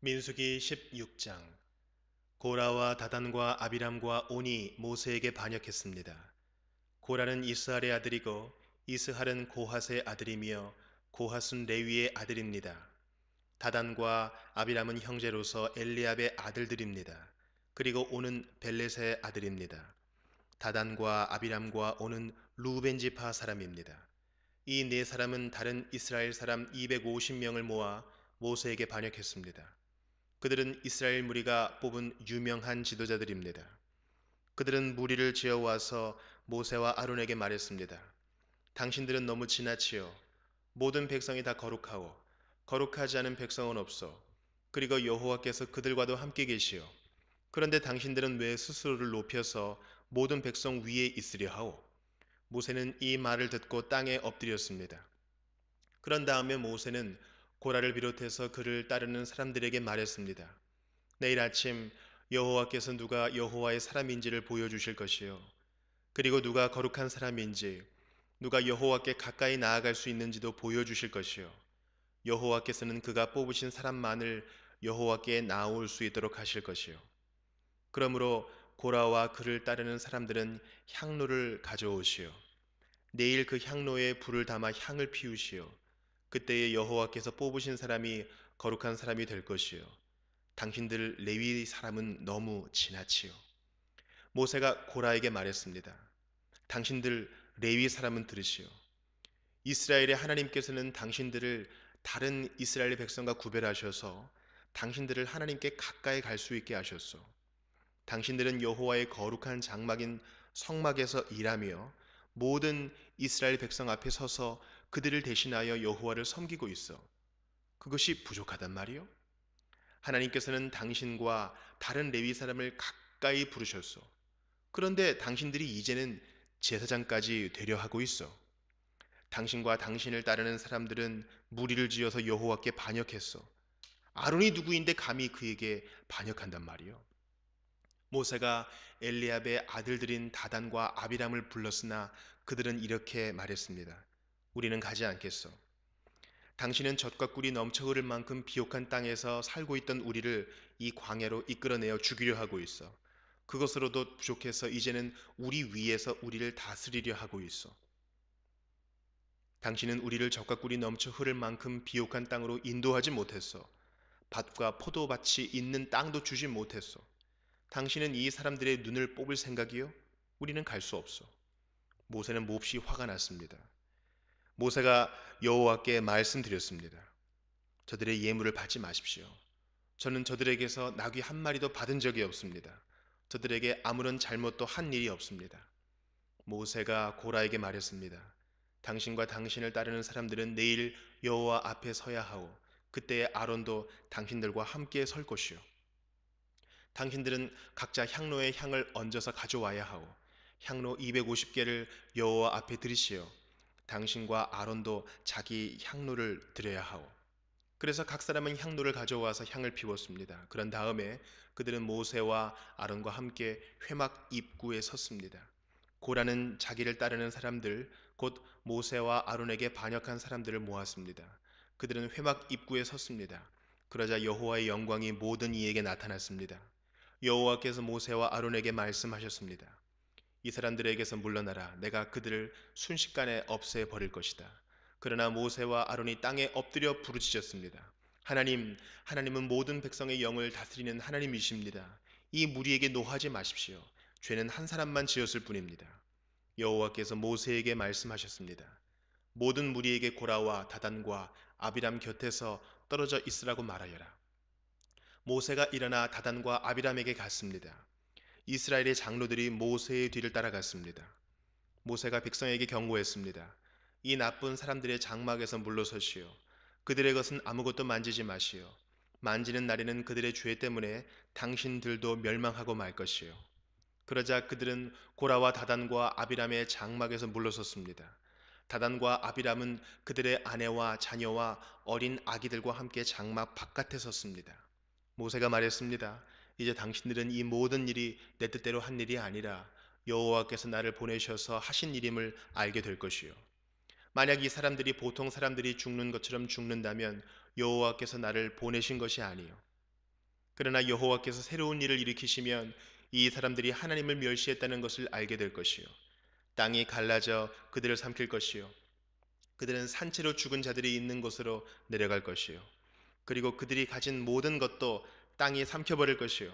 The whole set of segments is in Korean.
민수기 16장 고라와 다단과 아비람과 온이 모세에게 반역했습니다. 고라는 이스할의 아들이고 이스할은 고핫의 아들이며 고핫은 레위의 아들입니다. 다단과 아비람은 형제로서 엘리압의 아들들입니다. 그리고 온은 벨렛의 아들입니다. 다단과 아비람과 온은 루벤 지파 사람입니다. 이 네 사람은 다른 이스라엘 사람 250명을 모아 모세에게 반역했습니다. 그들은 이스라엘 무리가 뽑은 유명한 지도자들입니다. 그들은 무리를 지어와서 모세와 아론에게 말했습니다. 당신들은 너무 지나치어 모든 백성이 다 거룩하고 거룩하지 않은 백성은 없어. 그리고 여호와께서 그들과도 함께 계시오. 그런데 당신들은 왜 스스로를 높여서 모든 백성 위에 있으려 하오? 모세는 이 말을 듣고 땅에 엎드렸습니다. 그런 다음에 모세는 고라를 비롯해서 그를 따르는 사람들에게 말했습니다. 내일 아침 여호와께서 누가 여호와의 사람인지를 보여주실 것이요. 그리고 누가 거룩한 사람인지, 누가 여호와께 가까이 나아갈 수 있는지도 보여주실 것이요. 여호와께서는 그가 뽑으신 사람만을 여호와께 나올 수 있도록 하실 것이요. 그러므로 고라와 그를 따르는 사람들은 향로를 가져오시오. 내일 그 향로에 불을 담아 향을 피우시오. 그때에 여호와께서 뽑으신 사람이 거룩한 사람이 될 것이요. 당신들 레위 사람은 너무 지나치요. 모세가 고라에게 말했습니다. 당신들 레위 사람은 들으시오. 이스라엘의 하나님께서는 당신들을 다른 이스라엘 백성과 구별하셔서 당신들을 하나님께 가까이 갈 수 있게 하셨소. 당신들은 여호와의 거룩한 장막인 성막에서 일하며 모든 이스라엘 백성 앞에 서서 그들을 대신하여 여호와를 섬기고 있어. 그것이 부족하단 말이요. 하나님께서는 당신과 다른 레위 사람을 가까이 부르셨소. 그런데 당신들이 이제는 제사장까지 되려 하고 있어. 당신과 당신을 따르는 사람들은 무리를 지어서 여호와께 반역했소 아론이 누구인데 감히 그에게 반역한단 말이요. 모세가 엘리압의 아들들인 다단과 아비람을 불렀으나 그들은 이렇게 말했습니다. 우리는 가지 않겠소. 당신은 젖과 꿀이 넘쳐 흐를 만큼 비옥한 땅에서 살고 있던 우리를 이 광야로 이끌어내어 죽이려 하고 있어. 그것으로도 부족해서 이제는 우리 위에서 우리를 다스리려 하고 있어. 당신은 우리를 젖과 꿀이 넘쳐 흐를 만큼 비옥한 땅으로 인도하지 못했어. 밭과 포도밭이 있는 땅도 주지 못했어. 당신은 이 사람들의 눈을 뽑을 생각이요? 우리는 갈 수 없어. 모세는 몹시 화가 났습니다. 모세가 여호와께 말씀드렸습니다. 저들의 예물을 받지 마십시오. 저는 저들에게서 낙이 한 마리도 받은 적이 없습니다. 저들에게 아무런 잘못도 한 일이 없습니다. 모세가 고라에게 말했습니다. 당신과 당신을 따르는 사람들은 내일 여호와 앞에 서야 하고 그때의 아론도 당신들과 함께 설 것이요. 당신들은 각자 향로에 향을 얹어서 가져와야 하고 향로 250개를 여호와 앞에 드리시오 당신과 아론도 자기 향로를 드려야 하오. 그래서 각 사람은 향로를 가져와서 향을 피웠습니다. 그런 다음에 그들은 모세와 아론과 함께 회막 입구에 섰습니다. 고라는 자기를 따르는 사람들, 곧 모세와 아론에게 반역한 사람들을 모았습니다. 그들은 회막 입구에 섰습니다. 그러자 여호와의 영광이 모든 이에게 나타났습니다. 여호와께서 모세와 아론에게 말씀하셨습니다. 이 사람들에게서 물러나라. 내가 그들을 순식간에 없애버릴 것이다. 그러나 모세와 아론이 땅에 엎드려 부르짖었습니다. 하나님, 하나님은 모든 백성의 영을 다스리는 하나님이십니다. 이 무리에게 노하지 마십시오. 죄는 한 사람만 지었을 뿐입니다. 여호와께서 모세에게 말씀하셨습니다. 모든 무리에게 고라와 다단과 아비람 곁에서 떨어져 있으라고 말하여라. 모세가 일어나 다단과 아비람에게 갔습니다. 이스라엘의 장로들이 모세의 뒤를 따라갔습니다. 모세가 백성에게 경고했습니다. 이 나쁜 사람들의 장막에서 물러서시오. 그들의 것은 아무것도 만지지 마시오. 만지는 날에는 그들의 죄 때문에 당신들도 멸망하고 말것이오 그러자 그들은 고라와 다단과 아비람의 장막에서 물러섰습니다. 다단과 아비람은 그들의 아내와 자녀와 어린 아기들과 함께 장막 바깥에 섰습니다. 모세가 말했습니다. 이제 당신들은 이 모든 일이 내 뜻대로 한 일이 아니라 여호와께서 나를 보내셔서 하신 일임을 알게 될 것이요. 만약 이 사람들이 보통 사람들이 죽는 것처럼 죽는다면 여호와께서 나를 보내신 것이 아니요. 그러나 여호와께서 새로운 일을 일으키시면 이 사람들이 하나님을 멸시했다는 것을 알게 될 것이요. 땅이 갈라져 그들을 삼킬 것이요. 그들은 산채로 죽은 자들이 있는 곳으로 내려갈 것이요. 그리고 그들이 가진 모든 것도 땅이 삼켜버릴 것이요.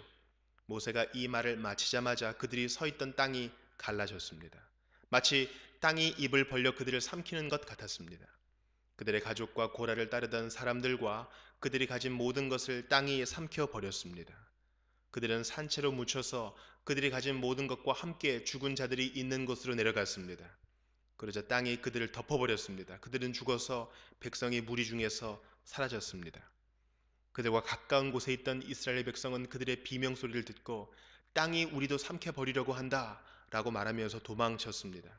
모세가 이 말을 마치자마자 그들이 서 있던 땅이 갈라졌습니다. 마치 땅이 입을 벌려 그들을 삼키는 것 같았습니다. 그들의 가족과 고라를 따르던 사람들과 그들이 가진 모든 것을 땅이 삼켜 버렸습니다. 그들은 산채로 묻혀서 그들이 가진 모든 것과 함께 죽은 자들이 있는 곳으로 내려갔습니다. 그러자 땅이 그들을 덮어버렸습니다. 그들은 죽어서 백성이 무리 중에서 사라졌습니다. 그들과 가까운 곳에 있던 이스라엘 백성은 그들의 비명소리를 듣고 땅이 우리도 삼켜버리려고 한다 라고 말하면서 도망쳤습니다.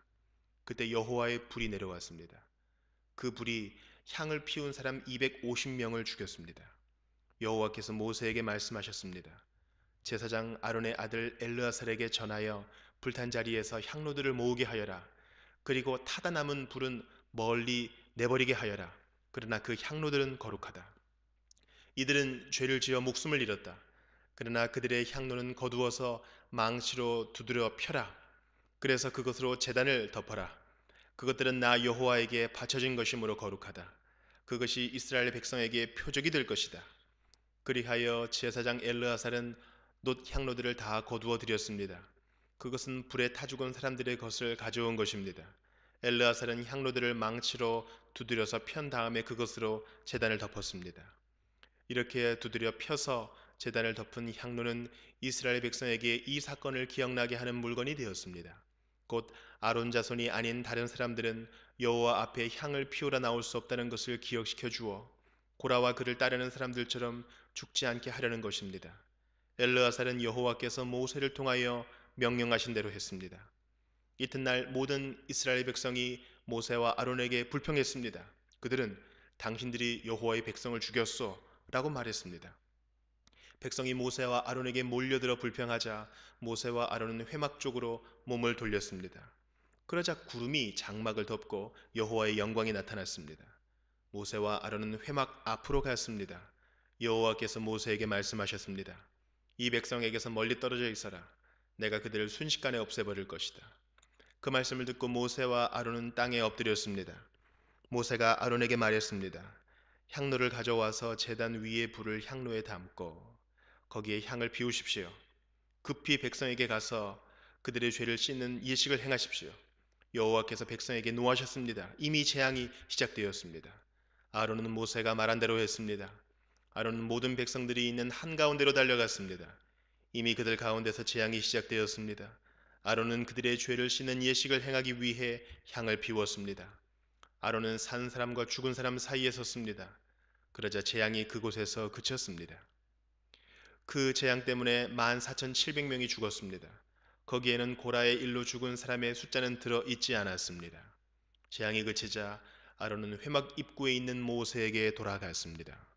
그때 여호와의 불이 내려왔습니다. 그 불이 향을 피운 사람 250명을 죽였습니다. 여호와께서 모세에게 말씀하셨습니다. 제사장 아론의 아들 엘르아살에게 전하여 불탄 자리에서 향로들을 모으게 하여라. 그리고 타다 남은 불은 멀리 내버리게 하여라. 그러나 그 향로들은 거룩하다. 이들은 죄를 지어 목숨을 잃었다. 그러나 그들의 향로는 거두어서 망치로 두드려 펴라. 그래서 그것으로 재단을 덮어라. 그것들은 나 여호와에게 바쳐진 것이므로 거룩하다. 그것이 이스라엘 백성에게 표적이 될 것이다. 그리하여 제사장 엘르아살은 놋 향로들을 다 거두어 드렸습니다. 그것은 불에 타 죽은 사람들의 것을 가져온 것입니다. 엘르아살은 향로들을 망치로 두드려서 편 다음에 그것으로 재단을 덮었습니다. 이렇게 두드려 펴서 재단을 덮은 향로는 이스라엘 백성에게 이 사건을 기억나게 하는 물건이 되었습니다. 곧 아론 자손이 아닌 다른 사람들은 여호와 앞에 향을 피우러 나올 수 없다는 것을 기억시켜 주어 고라와 그를 따르는 사람들처럼 죽지 않게 하려는 것입니다. 엘르아살은 여호와께서 모세를 통하여 명령하신 대로 했습니다. 이튿날 모든 이스라엘 백성이 모세와 아론에게 불평했습니다. 그들은 당신들이 여호와의 백성을 죽였소. 라고 말했습니다. 백성이 모세와 아론에게 몰려들어 불평하자 모세와 아론은 회막 쪽으로 몸을 돌렸습니다. 그러자 구름이 장막을 덮고 여호와의 영광이 나타났습니다. 모세와 아론은 회막 앞으로 갔습니다. 여호와께서 모세에게 말씀하셨습니다. 이 백성에게서 멀리 떨어져 있어라. 내가 그들을 순식간에 없애버릴 것이다. 그 말씀을 듣고 모세와 아론은 땅에 엎드렸습니다. 모세가 아론에게 말했습니다. 향로를 가져와서 재단 위에 불을 향로에 담고 거기에 향을 비우십시오. 급히 백성에게 가서 그들의 죄를 씻는 예식을 행하십시오. 여호와께서 백성에게 노하셨습니다. 이미 재앙이 시작되었습니다. 아론은 모세가 말한 대로 했습니다. 아론은 모든 백성들이 있는 한가운데로 달려갔습니다. 이미 그들 가운데서 재앙이 시작되었습니다. 아론은 그들의 죄를 씻는 예식을 행하기 위해 향을 피웠습니다. 아론은 산 사람과 죽은 사람 사이에 섰습니다. 그러자 재앙이 그곳에서 그쳤습니다. 그 재앙 때문에 14,700명이 죽었습니다. 거기에는 고라의 일로 죽은 사람의 숫자는 들어 있지 않았습니다. 재앙이 그치자 아론은 회막 입구에 있는 모세에게 돌아갔습니다.